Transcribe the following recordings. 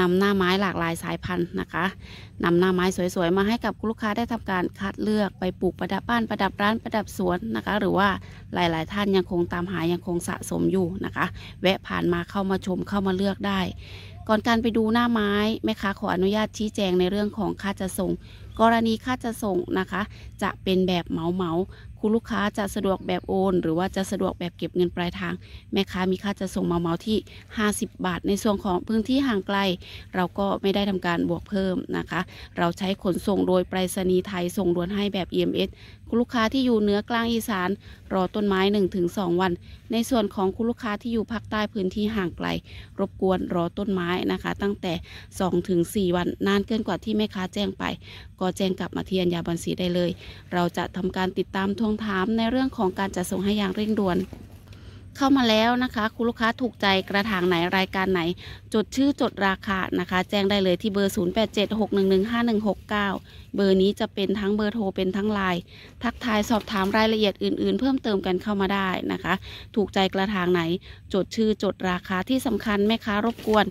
นำหน้าไม้หลากหลายสายพันธุ์นะคะ นำหน้าไม้สวยๆมาให้กับลูกค้าได้ทำการคัดเลือกไปปลูกประดับบ้านประดับร้านประดับสวนนะคะ หรือว่าหลายๆ ท่านยังคงตามหายังคงสะสมอยู่นะคะ แวะผ่านมาเข้ามาชมเข้ามาเลือกได้ ก่อนการไปดูหน้าไม้แม่ค้าขออนุญาตชี้แจงในเรื่องของค่าจะส่ง กรณีค่าจะส่งนะคะ จะเป็นแบบเหมาเหมาคุณลูกค้าจะสะดวกแบบโอนหรือว่าจะสะดวกแบบเก็บเงินปลายทาง แม่ค้ามีค่าจะส่งมาเมาที่ 50 บาท ในส่วนของพื้นที่ห่างไกล เราก็ไม่ได้ทำการบวกเพิ่มนะคะ เราใช้ขนส่งโดยไปรษณีย์ไทยส่งด่วนให้แบบ EMS คุณลูกค้าที่อยู่เหนือกลางอีสาน รอต้นไม้หนึึ่งงถสองวัน ในส่วนของคุณลูกค้าที่อยู่ภาคใต้พื้นที่ห่างไกลรบกวนรอต้นไม้นะคะ ตั้งแต่สสองงถึี่วันนานเกินกว่าที่แม่ค้าแจ้งไป ก็แจ้งกลับมาที่อัญญาบัญชีได้เลย เราจะทำการติดตามทวงถามในเรื่องของการจัดส่งให้อย่างเร่งด่วนเข้ามาแล้วนะคะคุณลูกค้าถูกใจกระถางไหนรายการไหน จดชื่อจดราคานะคะ แจ้งได้เลยที่เบอร์ 0876115169 เบอร์นี้จะเป็นทั้งเบอร์โทรเป็นทั้งไลน์ทักทายสอบถามรายละเอียดอื่นๆ เพิ่มเติมกันเข้ามาได้นะคะ ถูกใจกระถางไหนจดชื่อจดราคาที่สำคัญแม่ค้ารบกวน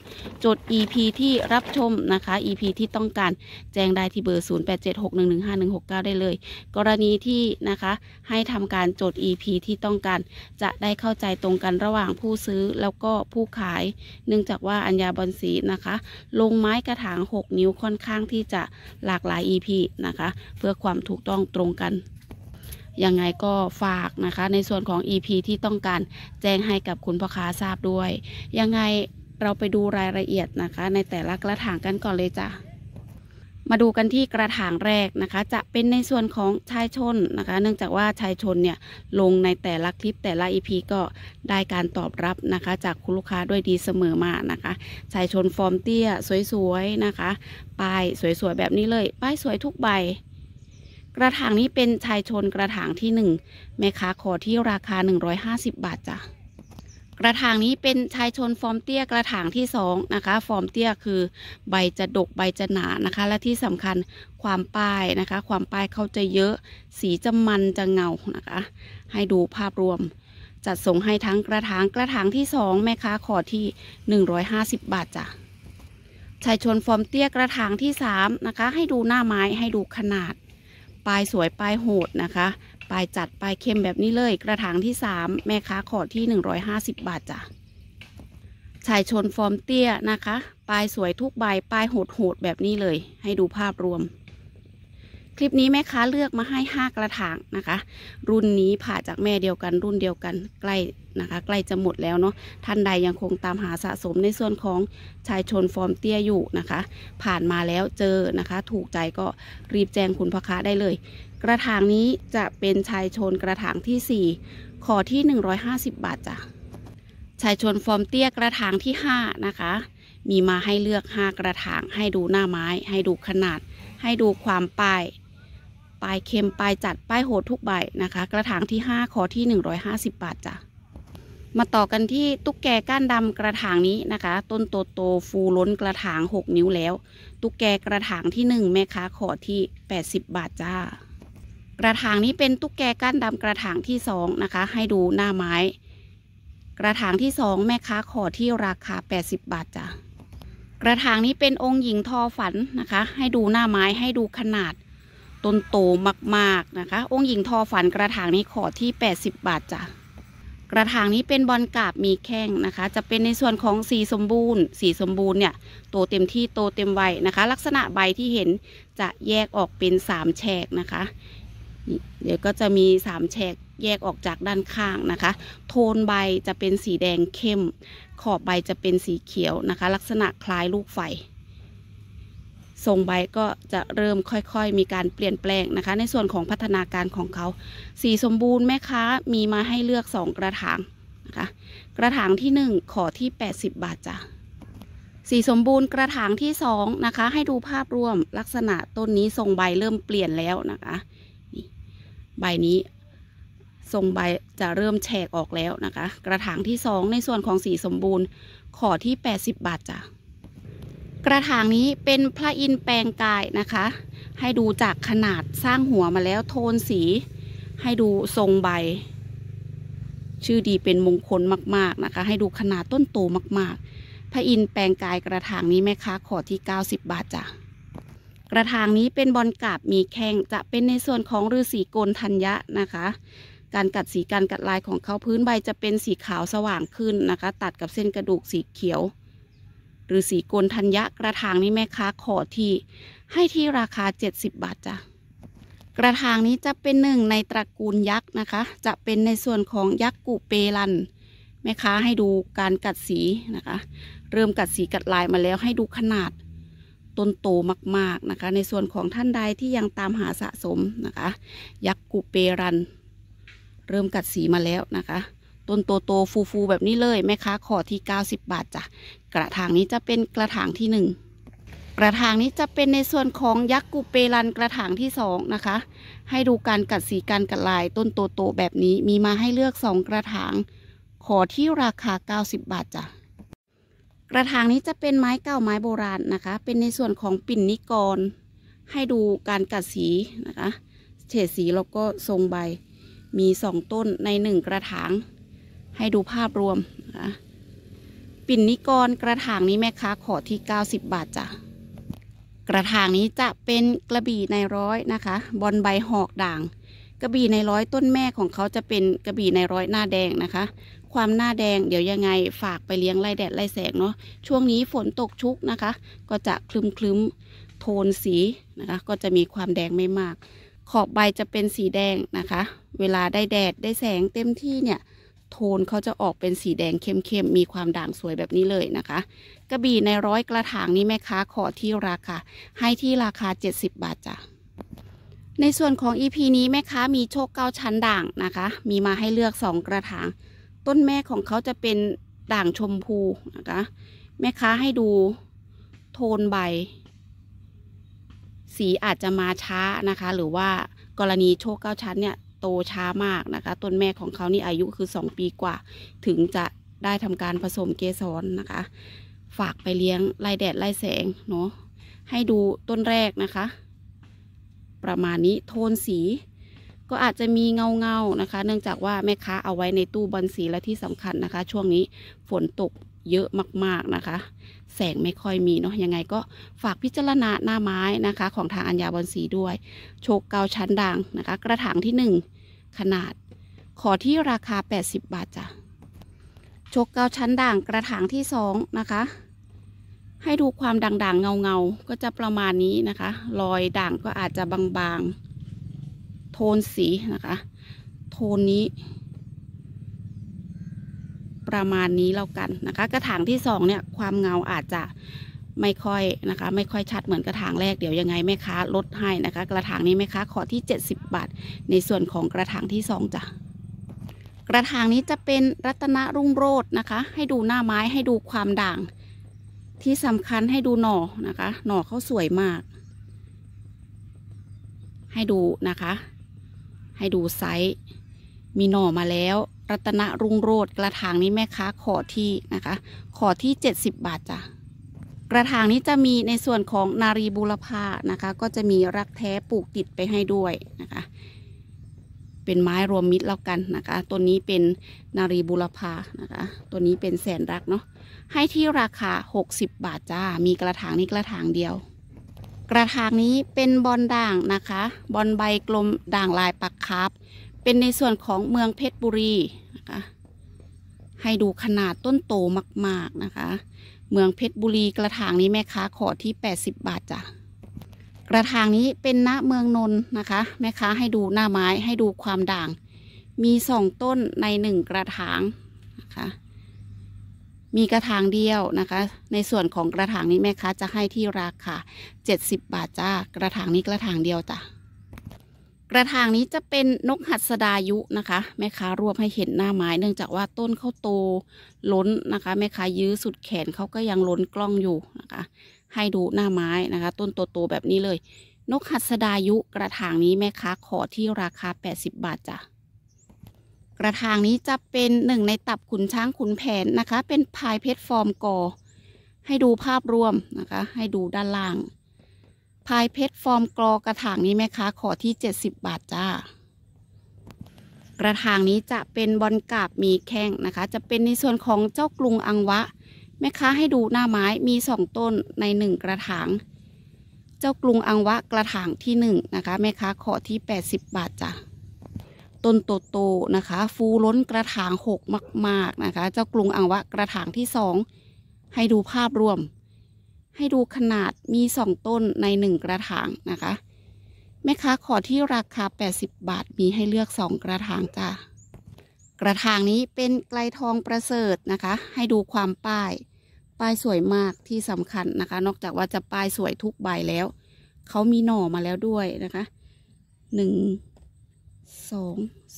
จด EP ที่รับชมนะคะ EP ที่ต้องการแจ้งได้ที่เบอร์ 0876115169 ได้เลย กรณีที่นะคะให้ทำการจด EP ที่ต้องการจะได้เข้าใจตรงกันระหว่างผู้ซื้อแล้วก็ผู้ขาย เนื่องจากว่า อัญญาบอนสีนะคะ ลงไม้กระถาง 6 นิ้วค่อนข้างที่จะหลากหลาย EP นะคะ เพื่อความถูกต้องตรงกัน ยังไงก็ฝากนะคะในส่วนของ EP ที่ต้องการแจ้งให้กับคุณพ่อค้าทราบด้วย ยังไงเราไปดูรายละเอียดนะคะ ในแต่ละกระถางกันก่อนเลยจ้ะมาดูกันที่กระถางแรกนะคะ จะเป็นในส่วนของชายชนนะคะ เนื่องจากว่าชายชนเนี่ยลงในแต่ละคลิปแต่ละอีพีก็ได้การตอบรับนะคะจากคุณลูกค้าด้วยดีเสมอมานะคะ ชายชนฟอร์มเตี้ย สวยๆนะคะ ป้ายสวยๆแบบนี้เลย ป้ายสวยทุกใบ กระถางนี้เป็นชายชนกระถางที่หนึ่งแม่ค้าขอที่ราคา 150 บาทจ้ะระถางนี้เป็นชายชนฟอร์มเตี้ยกระถางที่สองนะคะ ฟอร์มเตี้ยคือใบจะดกใบจะหนานะคะ และที่สำคัญความป้ายนะคะ ความป้ายเขาจะเยอะ สีจะมันจะเงานะคะ ให้ดูภาพรวม จัดส่งให้ทั้งกระถางกระถางที่สองแม่ค้าขอที่ 150 บาทจ้ะชายชนฟอร์มเตี้ยกระถางที่สามนะคะ ให้ดูหน้าไม้ให้ดูขนาด ปลายสวยปลายโหดนะคะลายจัดปลายเค็มแบบนี้เลย กระถางที่สามแม่ค้าขอที่หนึ่งร้อยห้าสิบบาทจ้ะชายชนฟอร์มเตี้ยนะคะ ปลายสวยทุกใบปลายโหดโหดแบบนี้เลย ให้ดูภาพรวม คลิปนี้แม่ค้าเลือกมาให้ห้ากระถางนะคะ รุ่นนี้ผ่าจากแม่เดียวกันรุ่นเดียวกันใกล้นะคะ ใกล้จะหมดแล้วเนาะท่านใดยังคงตามหาสะสมในส่วนของชายชนฟอร์มเตี้ยอยู่นะคะ ผ่านมาแล้วเจอนะคะ ถูกใจก็รีบแจ้งคุณพ่อค้าได้เลยกระถางนี้จะเป็นชายชนกระถางที่ 4 ขอที่ 150 บาทจ้ะชายชนฟอร์มเตี้ยกระถางที่5นะคะ มีมาให้เลือก 5 กระถางให้ดูหน้าไม้ ให้ดูขนาด ให้ดูความปลายปลายเค็มปลายจัดป้ายโหดทุกใบนะคะ กระถางที่ 5 ขอที่ 150 บาทจ้ะมาต่อกันที่ตุ๊กแกก้านดำกระถางนี้นะคะ ต้นโตโตฟูล้นกระถาง 6 นิ้วแล้ว ตุ๊กแกกระถางที่ 1 แม่ค้าขอที่ 80 บาทจ้ากระถางนี้เป็นตุ๊กแกก้านดำกระถางที่สองนะคะ ให้ดูหน้าไม้ กระถางที่สองแม่ค้าขอที่ราคา 80 บาทจ้ะ กระถางนี้เป็นองค์หญิงทอฝันนะคะ ให้ดูหน้าไม้ ให้ดูขนาดต้นโตมากๆนะคะ องค์หญิงทอฝันกระถางนี้ขอที่ 80 บาทจ้ะ กระถางนี้เป็นบอลกาบมีแข้งนะคะ จะเป็นในส่วนของสีสมบูรณ์ สีสมบูรณ์เนี่ยโตเต็มที่โตเต็มวัยนะคะ ลักษณะใบที่เห็นจะแยกออกเป็น3แฉกนะคะเดี๋ยวก็จะมีสามแฉกแยกออกจากด้านข้างนะคะ โทนใบจะเป็นสีแดงเข้ม ขอบใบจะเป็นสีเขียวนะคะ ลักษณะคล้ายลูกไฟทรงใบก็จะเริ่มค่อยๆ มีการเปลี่ยนแปลงนะคะ ในส่วนของพัฒนาการของเขา สีสมบูรณ์ แม่ค้า มีมาให้เลือก 2 กระถางนะคะ กระถางที่ 1 ขอที่ 80 บาทจ้ะสีสมบูรณ์กระถางที่2นะคะ ให้ดูภาพรวมลักษณะต้นนี้ทรงใบเริ่มเปลี่ยนแล้วนะคะใบนี้ทรงใบจะเริ่มแฉกออกแล้วนะคะ กระถางที่สองในส่วนของสีสมบูรณ์ขอที่ 80 บาทจ้ะ กระถางนี้เป็นพระอินแปลงกายนะคะ ให้ดูจากขนาดสร้างหัวมาแล้วโทนสี ให้ดูทรงใบ ชื่อดีเป็นมงคลมากๆนะคะ ให้ดูขนาดต้นโตมากๆ พระอินแปลงกายกระถางนี้แม่ค้าขอที่ 90 บาทจ้ะกระถางนี้เป็นบอลกาบมีแข้งจะเป็นในส่วนของฤาษีโกนธัญญะนะคะ การกัดสีการกัดลายของเขาพื้นใบจะเป็นสีขาวสว่างขึ้นนะคะ ตัดกับเส้นกระดูกสีเขียว หรือสีโกนธัญญะกระถางนี้แม่ค้าขอที่ให้ที่ราคา 70 บาทจ้ะกระถางนี้จะเป็นหนึ่งในตระกูลยักษ์นะคะ จะเป็นในส่วนของยักษ์กุเปรัน แม่ค้าให้ดูการกัดสีนะคะ เริ่มกัดสีกัดลายมาแล้วให้ดูขนาดต้นโตมากๆนะคะในส่วนของท่านใดที่ยังตามหาสะสมนะคะ ยักษ์กุเปรัน เริ่มกัดสีมาแล้วนะคะต้นโตโตฟูฟูแบบนี้เลยแม่ค้าขอที่ 90 บาทจ้ะกระถางนี้จะเป็นกระถางที่ 1 กระถางนี้จะเป็นในส่วนของยักษ์กุเปรัน กระถางที่สองนะคะ ให้ดูการกัดสีการกัดลาย ต้นโตโตแบบนี้มีมาให้เลือกสองกระถาง ขอที่ราคา 90 บาทจ้ะกระถางนี้จะเป็นไม้เก่าไม้โบราณนะคะ เป็นในส่วนของปิ่นนิกร ให้ดูการกัดสีนะคะ เฉดสีแล้วก็ทรงใบ มีสองต้นในหนึ่งกระถาง ให้ดูภาพรวมนะปิ่นนิกรกระถางนี้แม่ค้าขอที่ 90 บาทจ้ะ กระถางนี้จะเป็นกระบี่ในร้อยนะคะ บอลใบหอกด่าง กระบี่ในร้อยต้นแม่ของเขาจะเป็นกระบี่ในร้อยหน้าแดงนะคะความหน้าแดงเดี๋ยวยังไงฝากไปเลี้ยงไล่แดดไล่แสงเนาะช่วงนี้ฝนตกชุกนะคะ ก็จะคลึมคลึมโทนสีนะคะก็จะมีความแดงไม่มาก ขอบใบจะเป็นสีแดงนะคะ เวลาได้แดดได้แสงเต็มที่เนี่ย โทนเขาจะออกเป็นสีแดงเข้มเข้มีความด่างสวยแบบนี้เลยนะคะกระบี่ในร้อยกระถางนี้แม่ค้าขอที่ราคา ให้ที่ราคา 70 บาทจ้ะในส่วนของ EP นี้แม่ค้ามีโชคเก้าชั้นด่างนะคะมีมาให้เลือก 2 กระถางต้นแม่ของเขาจะเป็นด่างชมพู นะคะ แม่ค้าให้ดูโทนใบ สีอาจจะมาช้านะคะ หรือว่ากรณีโชคเก้าชั้นเนี่ยโตช้ามากนะคะ ต้นแม่ของเขานี่อายุคือ 2 ปีกว่า ถึงจะได้ทำการผสมเกสรนะคะ ฝากไปเลี้ยงไล่แดดไล่แสง เนาะให้ดูต้นแรกนะคะ ประมาณนี้โทนสีก็อาจจะมีเงาเงานะคะ เนื่องจากว่าแม่ค้าเอาไว้ในตู้บอลสีและที่สำคัญนะคะ ช่วงนี้ฝนตกเยอะมากๆนะคะ แสงไม่ค่อยมีเนาะ ยังไงก็ฝากพิจารณาหน้าไม้นะคะ ของทางอัญญาบอลสีด้วย โชกเกาชั้นด่างนะคะ กระถางที่ 1 ขนาดขอที่ราคา 80 บาทจ้ะโชกเกาชั้นด่างกระถางที่ 2 นะคะ ให้ดูความด่างๆเงาๆก็จะประมาณนี้นะคะรอยด่างก็อาจจะบางๆโทนสีนะคะ โทนนี้ ประมาณนี้แล้วกันนะคะ กระถางที่สองเนี่ยความเงาอาจจะไม่ค่อยนะคะ ไม่ค่อยชัดเหมือนกระถางแรกเดี๋ยวยังไงแม่ค้าลดให้นะคะกระถางนี้แม่ค้าขอที่ 70บาทในส่วนของกระถางที่สองจ้ะกระถางนี้จะเป็นรัตนรุ่งโรจน์นะคะ ให้ดูหน้าไม้ให้ดูความด่างที่สำคัญให้ดูหน่อนะคะ หน่อเขาสวยมาก ให้ดูนะคะให้ดูไซส์มีหน่อมาแล้ว รัตนรุ่งโรดกระถางนี้แม่ค้าขอที่นะคะ ขอที่ 70 บาทจ้ะกระถางนี้จะมีในส่วนของนารีบุรพานะคะ ก็จะมีรักแท้ปลูกติดไปให้ด้วยนะคะ เป็นไม้รวมมิตรแล้วกันนะคะตัวนี้เป็นนารีบุรพานะคะตัวนี้เป็นแสนรักเนาะให้ที่ราคา60บาทจ้ามีกระถางนี้กระถางเดียวกระถางนี้เป็นบอลด่างนะคะ บอลใบกลมด่างลายปักคราบเป็นในส่วนของเมืองเพชรบุรีนะคะ ให้ดูขนาดต้นโตมาก ๆ นะคะ เมืองเพชรบุรีกระถางนี้แม่ค้า ขอที่ 80 บาทจ้ะ กระถางนี้เป็นณเมืองนน นะคะ แม่ค้าให้ดูหน้าไม้ให้ดูความด่าง มีสองต้นในหนึ่งกระถางนะคะมีกระถางเดียวนะคะ ในส่วนของกระถางนี้แม่ค้าจะให้ที่ราคา 70 บาทจ้ากระถางนี้กระถางเดียวจ้ะกระถางนี้จะเป็นนกหัสดายุนะคะ แม่ค้ารวบให้เห็นหน้าไม้เนื่องจากว่าต้นเขาโตล้นนะคะ แม่ค้ายื้อสุดแขนเขาก็ยังล้นกล้องอยู่นะคะ ให้ดูหน้าไม้นะคะ ต้นโตๆแบบนี้เลย นกหัสดายุกระถางนี้แม่ค้าขอที่ราคา 80 บาทจ้ะกระถาง นี้จะเป็น หนึ่ง ในตับขุนช้างขุนแผนนะคะ เป็นพายเพชรฟอร์มกอให้ดูภาพรวม นะคะ ให้ดูด้านล่างพายเพชรฟอร์มกรอกระถาง นี้แม่ค้าขอที่เจ็ดสิบบาท จ้า กระถาง นี้จะเป็นบอลกาบ มีแข้งนะคะ จะเป็นในส่วนของเจ้ากรุงอังวะ แม่ค้าให้ดูหน้าไม้มีสองต้นในหนึ่งกระถาง เจ้ากรุงอังวะกระถางที่หนึ่งนะคะแม่ค้าขอที่แปดสิบบาทจ้าต้นโตโตนะคะ ฟูล้นกระถางหกมาก ๆนะคะ เจ้ากรุงอังวะกระถางที่สองให้ดูภาพรวม ให้ดูขนาดมีสองต้นในหนึ่งกระถางนะคะแม่ค้าขอที่ราคา 80 บาทมีให้เลือกสองกระถางจ้ากระถางนี้เป็นไกลทองประเสริฐนะคะ ให้ดูความป้ายป้ายสวยมากที่สำคัญนะคะ นอกจากว่าจะป้ายสวยทุกใบแล้ว เขามีหน่อมาแล้วด้วยนะคะหนึ่งสอง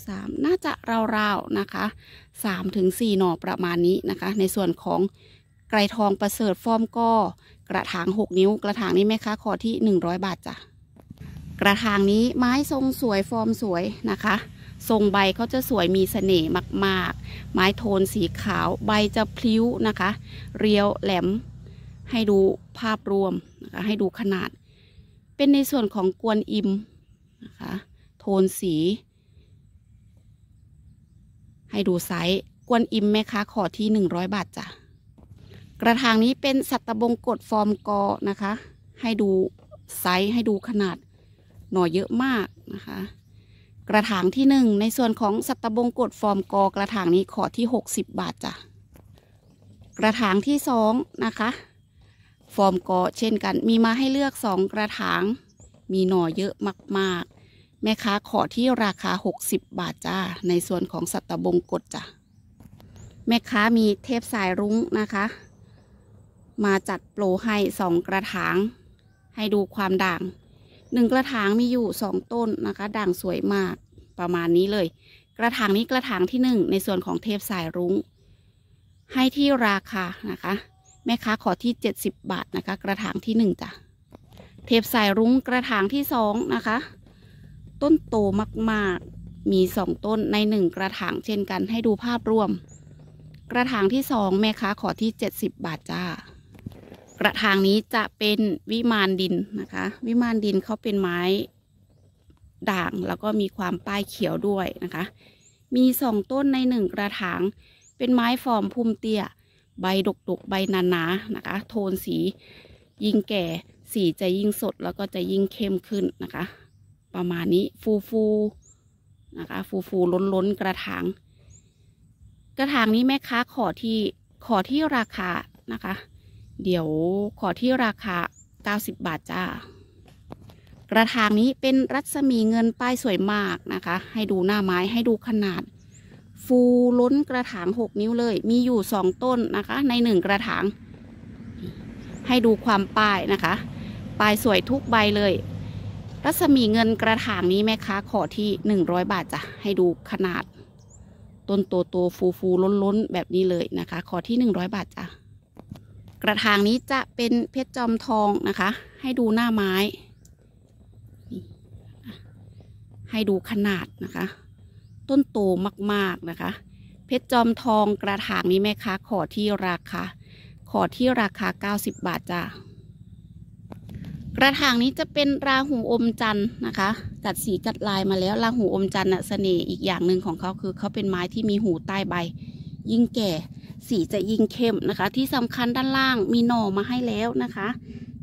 สามน่าจะราวๆนะคะสามถึงสี่หน่อประมาณนี้นะคะ ในส่วนของไกรทองประเสริฐฟอร์มก็กระถางหกนิ้วกระถาง นี้แม่ค้าขอที่หนึ่งร้อยบาทจ้ะกระถางนี้ไม้ทรงสวยฟอร์มสวยนะคะ ทรงใบเขาจะสวยมีเสน่ห์มากๆ ไม้โทนสีขาว ใบจะพลิ้วนะคะ เรียวแหลมให้ดูภาพรวมนะคะให้ดูขนาด เป็นในส่วนของกวนอิมนะคะโทนสีให้ดูไซส์ กวนอิมแม่ค้าขอที่ 100 บาทจ้ะ กระถางนี้เป็นสัตบงกฎฟอร์มกอนะคะ ให้ดูไซส์ให้ดูขนาดหน่อเยอะมากนะคะ กระถางที่ 1 ในส่วนของสัตบงกฎฟอร์มกอกระถางนี้ขอที่ 60 บาทจ้ะ กระถางที่2นะคะ ฟอร์มกอเช่นกัน มีมาให้เลือก 2 กระถาง มีหน่อเยอะมากแม่ค้าขอที่ราคา60บาทจ้า ในส่วนของสัตบงกฎจ้ะแม่ค้ามีเทพสายรุ้งนะคะ มาจัดโปรให้สองกระถาง ให้ดูความด่างหนึ่งกระถางมีอยู่สองต้นนะคะ ด่างสวยมากประมาณนี้เลย กระถางนี้กระถางที่หนึ่งในส่วนของเทพสายรุ้ง ให้ที่ราคานะคะ แม่ค้าขอที่70บาทนะคะ กระถางที่หนึ่งจ้ะเทพสายรุ้งกระถางที่สองนะคะต้นโตมากๆ มีสองต้นในหนึ่งกระถางเช่นกันให้ดูภาพรวม กระถางที่สองแม่ค้าขอที่เจ็ดสิบบาทจ้า กระถางนี้จะเป็นวิมานดินนะคะ วิมานดินเขาเป็นไม้ด่างแล้วก็มีความป้ายเขียวด้วยนะคะ มีสองต้นในหนึ่งกระถางเป็นไม้ฟอร์มพุ่มเตี้ย ใบดกดกใบหนาๆนนะคะ โทนสี ยิ่งแก่สีจะยิ่งสด แล้วก็จะยิ่งเข้มขึ้นนะคะประมาณนี้ฟูฟูนะคะ ฟูฟูล้นล้นกระถางกระถางนี้แม่ค้าขอที่ขอที่ราคานะคะ เดี๋ยวขอที่ราคา90 บาทจ้า กระถางนี้เป็นรัศมีเงินป้ายสวยมากนะคะ ให้ดูหน้าไม้ให้ดูขนาด ฟูล้นกระถาง6นิ้วเลยมีอยู่ 2 ต้นนะคะ ใน1กระถางให้ดูความป้ายนะคะป้ายสวยทุกใบเลยรัศมีเงินกระถางนี้แม่ค้าขอที่หนึ่งร้อยบาทจ้ะ ให้ดูขนาด ต้นโตโตฟูฟูล้นล้นแบบนี้เลยนะคะ ขอที่หนึ่งร้อยบาทจ้ะ กระถางนี้จะเป็นเพชรจอมทองนะคะ ให้ดูหน้าไม้ ให้ดูขนาดนะคะ ต้นโตมากๆนะคะ เพชรจอมทองกระถางนี้แม่ค้าขอที่ราคา ขอที่ราคา 90 บาทจ้ะกระถางนี้จะเป็นราหูอมจันทร์นะคะจัดสีจัดลายมาแล้ว ราหูอมจันทร์น่ะเสน่ห์อีกอย่างหนึ่งของเขาคือ เขาเป็นไม้ที่มีหูใต้ใบ ยิ่งแก่ สีจะยิ่งเข้มนะคะ ที่สำคัญด้านล่างมีหน่อมาให้แล้วนะคะ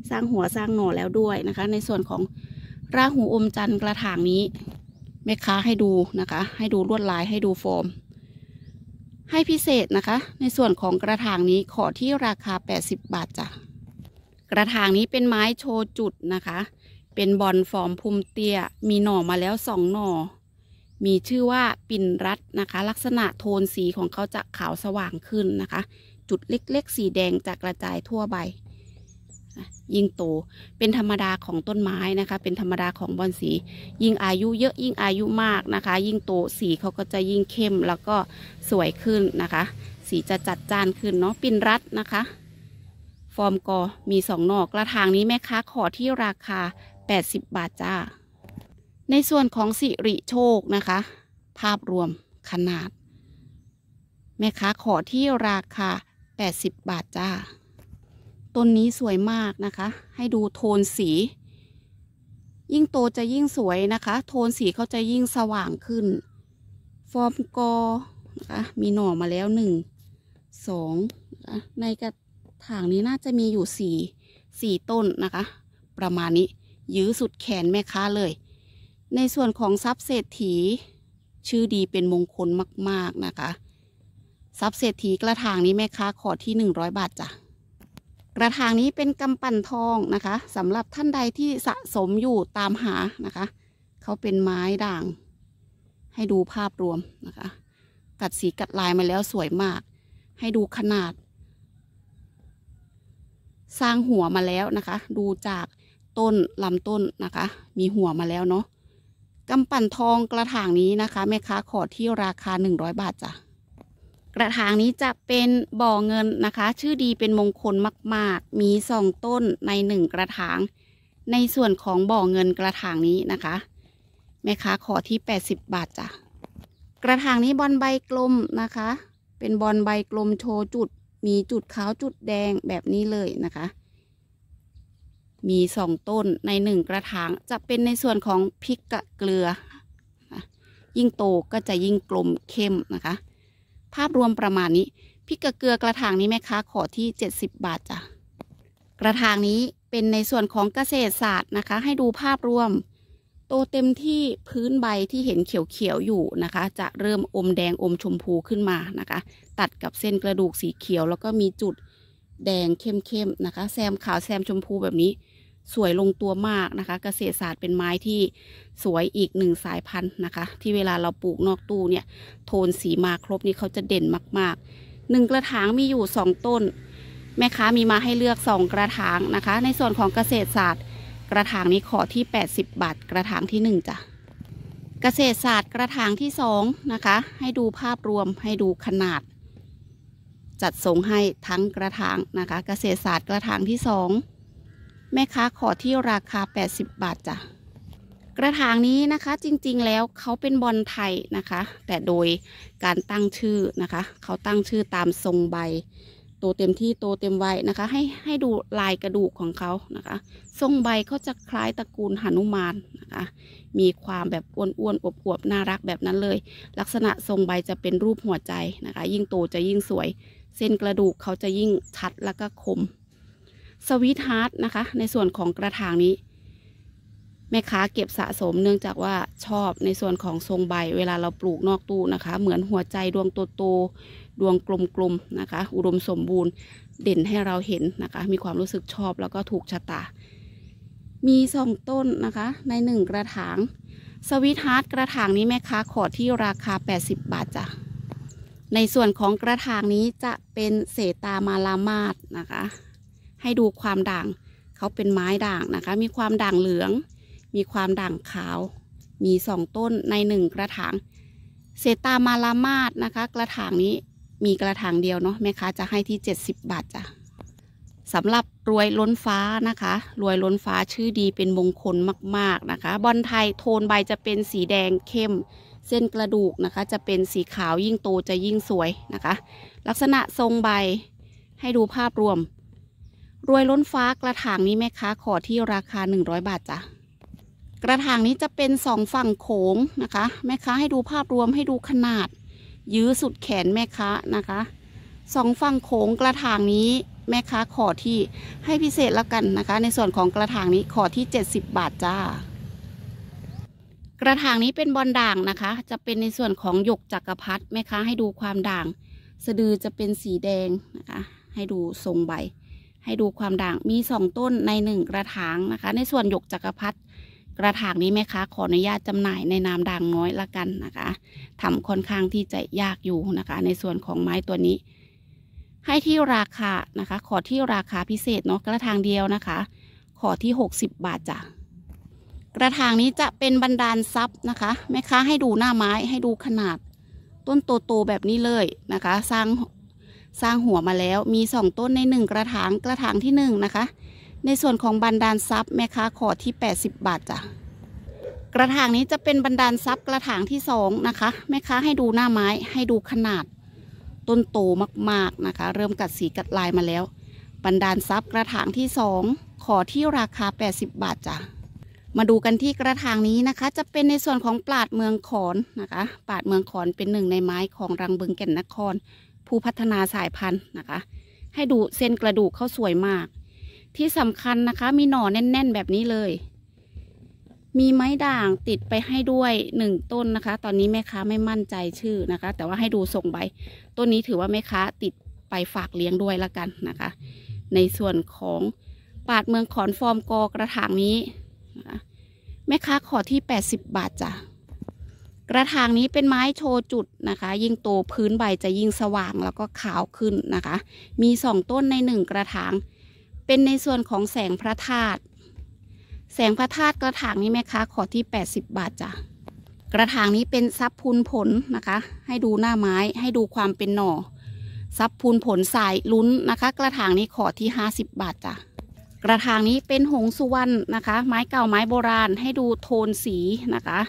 สร้างหัวสร้างหน่อแล้วด้วยนะคะ ในส่วนของ ราหูอมจันทร์กระถางนี้แม่ค้าให้ดูนะคะ ให้ดูลวดลายให้ดูโฟมให้พิเศษนะคะ ในส่วนของกระถางนี้ขอที่ราคา80บาทจ้ะกระถางนี้เป็นไม้โชจุดนะคะ เป็นบอลฟอร์มุ่มเตี้ย มีหน่อมาแล้วสองหน่อ มีชื่อว่าปิ่นรัดนะคะ ลักษณะโทนสีของเขาจะขาวสว่างขึ้นนะคะ จุดเล็กๆสีแดงจะกระจายทั่วใบ ยิ่งโต เป็นธรรมดาของต้นไม้นะคะ เป็นธรรมดาของบอนสี ยิ่งอายุเยอะยิ่งอายุมากนะคะ ยิ่งโตสีเขาก็จะยิ่งเข้มแล้วก็สวยขึ้นนะคะ สีจะจัดจ้านขึ้นเนาะ ปิ่นรัดนะคะฟอร์มกอมีสองนอกกระถางนี้แม่ค้าขอที่ราคา 80 บาทจ้า ในส่วนของสิริโชคนะคะ ภาพรวมขนาด แม่ค้าขอที่ราคา 80 บาทจ้าต้นนี้สวยมากนะคะ ให้ดูโทนสี ยิ่งโตจะยิ่งสวยนะคะ โทนสีเขาจะยิ่งสว่างขึ้น ฟอร์มกอนะคะมีหน่อมาแล้วหนึ่งสองในกระถางนี้น่าจะมีอยู่สี่สี่ต้นนะคะ ประมาณนี้ยื้อสุดแขนแม่ค้าเลย ในส่วนของทรัพย์เศรษฐี ชื่อดีเป็นมงคลมากๆนะคะทรัพย์เศรษฐีกระถางนี้แม่ค้าขอที่หนึ่งร้อยบาทจ้ะ กระถางนี้เป็นกำปั่นทองนะคะสำหรับท่านใดที่สะสมอยู่ตามหานะคะเขาเป็นไม้ด่าง ให้ดูภาพรวมนะคะกัดสีกัดลายมาแล้วสวยมาก ให้ดูขนาดสร้างหัวมาแล้วนะคะ ดูจากต้นลำต้นนะคะ มีหัวมาแล้วเนาะกำปั่นทองกระถางนี้นะคะ แม่ค้าขอที่ราคา100บาทจ้ะกระถางนี้จะเป็นบ่อเงินนะคะ ชื่อดีเป็นมงคลมาก ๆมีสองต้นในหนึ่งกระถาง ในส่วนของบ่อเงินกระถางนี้นะคะแม่ค้าขอที่80บาทจ้ะกระถางนี้บอลใบกลมนะคะ เป็นบอลใบกลมโชว์จุดมี จุดขาวจุดแดงแบบนี้เลยนะคะ มีสองต้นในหนึ่งกระถาง จะเป็นในส่วนของพริกกะเกลือ ยิ่งโตก็จะยิ่งกลมเข้มนะคะ ภาพรวมประมาณนี้พริกกะเกลือกระถางนี้แม่ค้าขอที่ 70 บาทจ้ะ กระถางนี้เป็นในส่วนของเกษตรศาสตร์นะคะ ให้ดูภาพรวมโตเต็มที่พื้นใบที่เห็นเขียวๆอยู่นะคะ จะเริ่มอมแดงอมชมพูขึ้นมานะคะ ตัดกับเส้นกระดูกสีเขียวแล้วก็มีจุดแดงเข้มๆนะคะ แซมขาวแซมชมพูแบบนี้สวยลงตัวมากนะคะ เกษตรศาสตร์เป็นไม้ที่สวยอีกหนึ่งสายพันธุ์นะคะที่เวลาเราปลูกนอกตู้เนี่ยโทนสีมาครบนี่เขาจะเด่นมากๆหนึ่งกระถางมีอยู่สองต้น แม่ค้ามีมาให้เลือกสองกระถางนะคะ ในส่วนของเกษตรศาสตร์กระถางนี้ขอที่ 80 บาท กระถางที่ 1จ้ะ เกษตรศาสตร์กระถางที่ 2 นะคะ ให้ดูภาพรวม ให้ดูขนาด จัดส่งให้ทั้งกระถางนะคะ เกษตรศาสตร์กระถางที่2แม่ค้าขอที่ราคา 80 บาทจ้ะ กระถางนี้นะคะจริง ๆ แล้วเขาเป็นบอลไทยนะคะ แต่โดยการตั้งชื่อนะคะ เขาตั้งชื่อตามทรงใบโตเต็มที่โตเต็มวัยนะคะ ให้ให้ดูลายกระดูกของเขานะคะ ทรงใบเขาจะคล้ายตระกูลหนุมานนะคะ มีความแบบอ้วนๆอวบๆน่ารักแบบนั้นเลย ลักษณะทรงใบจะเป็นรูปหัวใจนะคะ ยิ่งโตจะยิ่งสวย เส้นกระดูกเขาจะยิ่งชัดแล้วก็คม สวีทฮาร์ดนะคะ ในส่วนของกระถางนี้ แม่ค้าเก็บสะสม เนื่องจากว่าชอบในส่วนของทรงใบ เวลาเราปลูกนอกตู้นะคะ เหมือนหัวใจดวงโตดวงกลมๆ นะคะ อุดมสมบูรณ์ เด่นให้เราเห็นนะคะ มีความรู้สึกชอบแล้วก็ถูกชะตา มีสองต้นนะคะ ในหนึ่งกระถาง สวิทฮาร์ดกระถางนี้แม่ค้าขอที่ราคา 80 บาทจ้ะ ในส่วนของกระถางนี้จะเป็นเสตามาลามาดนะคะ ให้ดูความด่างเขาเป็นไม้ด่างนะคะ มีความด่างเหลือง มีความด่างขาว มีสองต้นในหนึ่งกระถางเสตามาลามาดนะคะ กระถางนี้มีกระถางเดียวเนาะแม่ค้าจะให้ที่ 70 บาทจ้ะสำหรับรวยล้นฟ้านะคะ รวยล้นฟ้าชื่อดีเป็นมงคลมากๆนะคะ บอลไทยโทนใบจะเป็นสีแดงเข้ม เส้นกระดูกนะคะจะเป็นสีขาวยิ่งโตจะยิ่งสวยนะคะ ลักษณะทรงใบให้ดูภาพรวม รวยล้นฟ้ากระถางนี้แม่ค้าขอที่ราคา 100 บาทจ้ะกระถางนี้จะเป็นสองฝั่งโขงนะคะ แม่ค้าให้ดูภาพรวมให้ดูขนาดยื้อสุดแขนแม่ค้านะคะ สองฝั่งโขงกระถางนี้แม่ค้าขอที่ให้พิเศษแล้วกันนะคะ ในส่วนของกระถางนี้ขอที่ 70 บาทจ้า กระถางนี้เป็นบอลด่างนะคะ จะเป็นในส่วนของหยกจักรพรรดิแม่ค้าให้ดูความด่าง สะดือจะเป็นสีแดงนะคะให้ดูทรงใบ ให้ดูความด่างมีสองต้นในหนึ่งกระถางนะคะ ในส่วนหยกจักรพรรดิกระถางนี้แม่ค้าขออนุญาตจำหน่ายในนามดังน้อยละกันนะคะ ทำค่อนข้างที่จะยากอยู่นะคะ ในส่วนของไม้ตัวนี้ให้ที่ราคานะคะ ขอที่ราคาพิเศษเนาะกระถางเดียวนะคะ ขอที่ 60 บาทจ้ะกระถางนี้จะเป็นบันดาลซับนะคะ แม่ค้าให้ดูหน้าไม้ให้ดูขนาด ต้นโตๆแบบนี้เลยนะคะสร้างสร้างหัวมาแล้วมีสองต้นในหนึ่งกระถางกระถางที่หนึ่งนะคะในส่วนของบันดาลซับแม่ค้าขอที่ 80 บาทจ้ะกระถางนี้จะเป็นบันดาลซับกระถางที่สองนะคะแม่ค้าให้ดูหน้าไม้ให้ดูขนาด ต้นโตมากๆนะคะ เริ่มกัดสีกัดลายมาแล้วบันดาลซับกระถางที่สองขอที่ราคา 80 บาทจ้ะมาดูกันที่กระถางนี้นะคะจะเป็นในส่วนของปาดเมืองขอนนะคะปาดเมืองขอนเป็นหนึ่ง ในไม้ของรังบึงแก่นนคร ผู้พัฒนาสายพันธุ์นะคะ ให้ดูเส้นกระดูกเขาสวยมากที่สำคัญนะคะมีหน่อแน่นๆ แบบนี้เลย มีไม้ด่างติดไปให้ด้วยหนึ่งต้นนะคะ ตอนนี้แม่ค้าไม่มั่นใจชื่อนะคะ แต่ว่าให้ดูส่งใบ ต้นนี้ถือว่าแม่ค้าติดไปฝากเลี้ยงด้วยละกันนะคะ ในส่วนของปาดเมืองขอนฟอร์มกอกระถางนี้นะะแม่ค้าขอที่ 80 บาทจ้ะกระถางนี้เป็นไม้โชว์จุดนะคะ ยิ่งโตพื้นใบจะยิ่งสว่างแล้วก็ขาวขึ้นนะคะ มีสองต้นในหนึ่งกระถางเป็นในส่วนของแสงพระธาตุ แสงพระธาตุกระถางนี้แม่ค้าขอที่ 80 บาทจ้ะ กระถางนี้เป็นซับพูนผลนะคะ ให้ดูหน้าไม้ ให้ดูความเป็นหน่อซับพูนผลสายลุ้นนะคะ กระถางนี้ขอที่ 50 บาทจ้ะ กระถางนี้เป็นหงสุวรรณนะคะ ไม้เก่าไม้โบราณ ให้ดูโทนสีนะคะ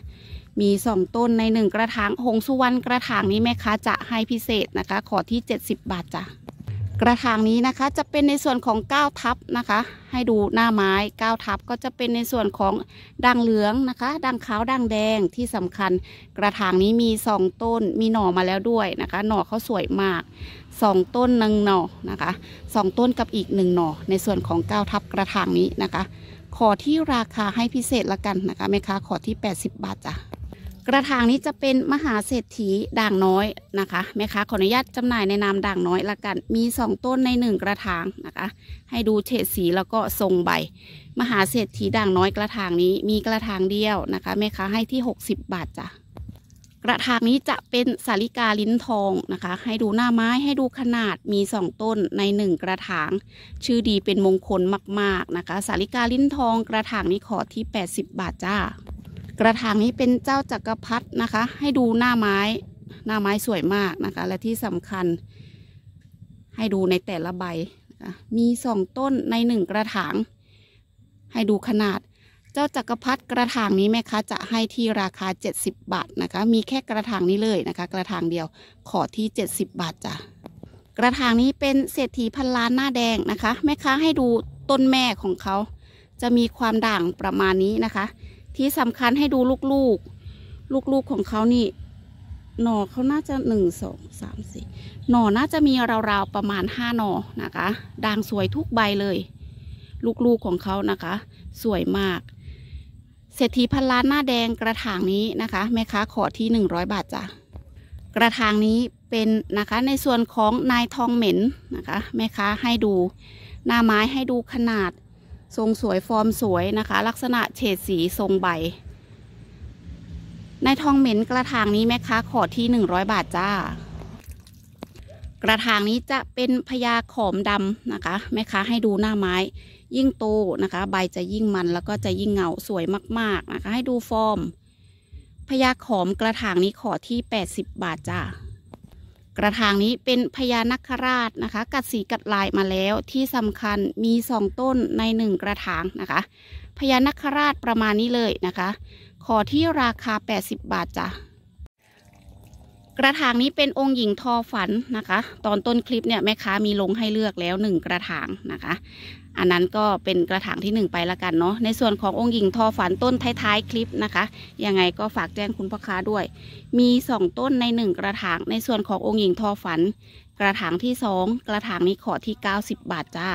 มีสองต้นในหนึ่งกระถางหงสุวรรณกระถางนี้แม่ค้าจะให้พิเศษนะคะขอที่ 70 บาทจ้ะกระถางนี้นะคะจะเป็นในส่วนของก้าวทับนะคะให้ดูหน้าไม้ก้าวทับก็จะเป็นในส่วนของด่างเหลืองนะคะด่างขาวด่างแดงที่สำคัญกระถางนี้มีสองต้นมีหน่อมาแล้วด้วยนะคะ หน่อเขาสวยมากสองต้นหนึ่งหน่อนะคะสองต้นกับอีกหนึ่งหน่อในส่วนของก้าวทับกระถางนี้นะคะขอที่ราคาให้พิเศษละกันนะคะแม่ค้าขอที่ 80 บาทจ้ะกระถางนี้จะเป็นมหาเศรษฐีด่างน้อยนะคะแม่ค้าขออนุญาตจำหน่ายในนามด่างน้อยละกันมี 2 ต้นใน 1 กระถางนะคะให้ดูเฉดสีแล้วก็ทรงใบ มหาเศรษฐีด่างน้อยกระถางนี้มีกระถางเดียวนะคะแม่ค้าให้ที่ 60 บาทจ้ะกระถางนี้จะเป็นสาลิกาลิ้นทองนะคะให้ดูหน้าไม้ให้ดูขนาดมี 2 ต้นใน 1 กระถางชื่อดีเป็นมงคลมากๆนะคะสาลิกาลิ้นทองกระถางนี้ขอที่ 80 บาทจ้ากระถางนี้เป็นเจ้าจักรพรรดินะคะ ให้ดูหน้าไม้หน้าไม้สวยมากนะคะ และที่สำคัญให้ดูในแต่ละใบะมีสองต้นในหนึ่งกระถางให้ดูขนาดเจ้าจักรพรรดิกระถางนี้แม่ค้าจะให้ที่ราคา 70 บาทนะคะ มีแค่กระถางนี้เลยนะคะ กระถางเดียวขอที่ 70 บาทจ้ะกระถางนี้เป็นเศรษฐีพันล้านหน้าแดงนะคะแม่ค้าให้ดูต้นแม่ของเขาจะมีความด่างประมาณนี้นะคะที่สำคัญให้ดูลูกลลูกๆ ของเขานี่หน่อเขาน่าจะหนึ่งสองสามสี่ หน่อน่าจะมีราวๆ ประมาณห้าหน่อนะคะด่างสวยทุกใบเลย ลูกๆ ของเขานะคะ สวยมาก เศรษฐีพันล้านหน้าแดงกระถางนี้นะคะ แม่ค้าขอที่หนึ่งร้อยบาทจ้ะ กระถางนี้เป็นนะคะ ในส่วนของนายทองเหม็นนะคะ แม่ค้าให้ดูหน้าไม้ให้ดูขนาดทรงสวยฟอร์ม สวยนะคะ ลักษณะเฉดสีทรงใบ ในทองเหม็นกระถางนี้แม่ค้าขอที่ 100 บาทจ้า กระถางนี้จะเป็นพญาขอมดำนะคะ แม่ค้าให้ดูหน้าไม้ ยิ่งโตนะคะ ใบจะยิ่งมันแล้วก็จะยิ่งเงาสวยมากๆนะคะ ให้ดูฟอร์มพญาขอมกระถางนี้ขอที่80บาทจ้ากระถางนี้เป็นพญานาคราชนะคะ กัดสีกัดลายมาแล้วที่สำคัญมีสองต้นในหนึ่งกระถางนะคะ พญานาคราชประมาณนี้เลยนะคะ ขอที่ราคา 80บาทจ้ะกระถางนี้เป็นองค์หญิงทอฝันนะคะ ตอนต้นคลิปเนี่ยแม่ค้ามีลงให้เลือกแล้วหนึ่งกระถางนะคะอันนั้นก็เป็นกระถางที่1ไปละกันเนาะในส่วนขององค์หญิงทอฝันต้นท้ายๆคลิปนะคะ ยังไงก็ฝากแจ้งคุณพ่อค้าด้วย มี 2 ต้นใน 1 กระถางในส่วนขององค์หญิงทอฝัน กระถางที่ 2 กระถางนี้ขอที่ 90 บาทจ้า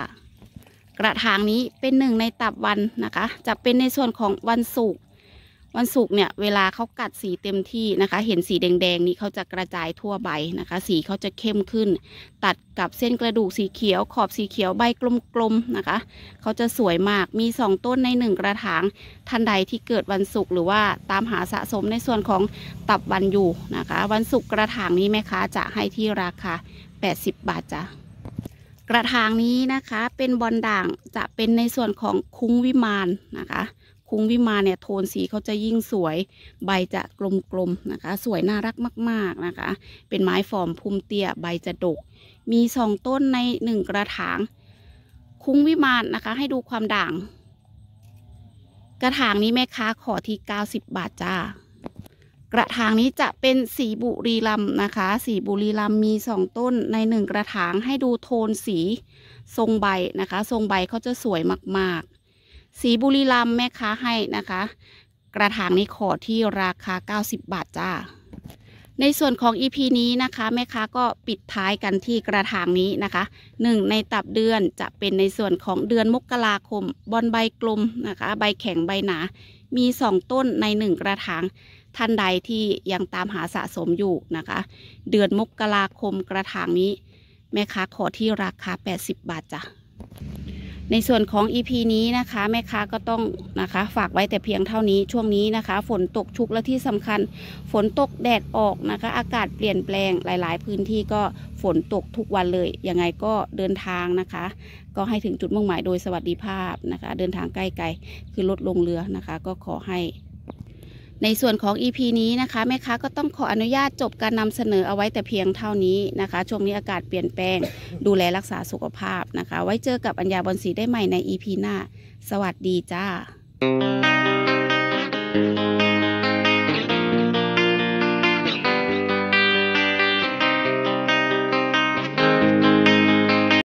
กระถางนี้เป็นหนึ่งในตับวันนะคะจะเป็นในส่วนของวันศุกร์วันศุกร์เนี่ยเวลาเขากัดสีเต็มที่นะคะ เห็นสีแดง ๆ นี้เขาจะกระจายทั่วใบนะคะ สีเขาจะเข้มขึ้น ตัดกับเส้นกระดูกสีเขียว ขอบสีเขียวใบกลมๆนะคะ เขาจะสวยมาก มี2ต้นใน1กระถางท่านใดที่เกิดวันศุกร์หรือว่าตามหาสะสมในส่วนของตับวันอยู่นะคะ วันศุกร์กระถางนี้แม่ค้า จะให้ที่ราคา 80 บาทจ้ะ กระถางนี้นะคะเป็นบอลด่างจะเป็นในส่วนของคุ้งวิมานนะคะคุ้งวิมาเนี่ยโทนสีเขาจะยิ่งสวยใบจะกลมๆนะคะ สวยน่ารักมาก ๆนะคะ เป็นไม้ฟอร์มพุ่มเตี้ยใบจะดก มีสองต้นในหนึ่งกระถาง คุ้งวิมานนะคะให้ดูความด่างกระถางนี้แม่ค้าขอที่เก้าสิบบาทจ้า กระถางนี้จะเป็นสีบุรีลำนะคะ สีบุรีลำมีสองต้นในหนึ่งกระถางให้ดูโทนสีทรงใบนะคะ ทรงใบเขาจะสวยมากๆสีบุรีรัมแม่ค้าให้นะคะกระถางนี้ขอที่ราคา 90 บาทจ้าในส่วนของ EP นี้นะคะ แม่ค้าก็ปิดท้ายกันที่กระถางนี้นะคะหนึ่งในตับเดือนจะเป็นในส่วนของเดือนมกราคม บอนใบกลมนะคะใบแข็งใบหนามี 2 ต้นใน 1 กระถางท่านใดที่ยังตามหาสะสมอยู่นะคะ เดือนมกราคมกระถางนี้ แม่ค้าขอที่ราคา 80 บาทจ้ะในส่วนของ EP นี้นะคะแม่ค้าก็ต้องนะคะฝากไว้แต่เพียงเท่านี้ช่วงนี้นะคะ ฝนตกชุกและที่สำคัญ ฝนตกแดดออกนะคะ อากาศเปลี่ยนแปลงหลายๆ พื้นที่ก็ฝนตกทุกวันเลยยังไงก็เดินทางนะคะ ก็ให้ถึงจุดมุ่งหมายโดยสวัสดิภาพนะคะ เดินทางใกล้ไกลคือลดลงเรือนะคะ ก็ขอให้ในส่วนของ EP นี้นะคะ แม่ค้าก็ต้องขออนุญาตจบการนำเสนอเอาไว้แต่เพียงเท่านี้นะคะ ช่วงนี้อากาศเปลี่ยนแปลงดูแลรักษาสุขภาพนะคะ ไว้เจอกับอัญญาบอลสีได้ใหม่ใน EP หน้า สวัสดีจ้า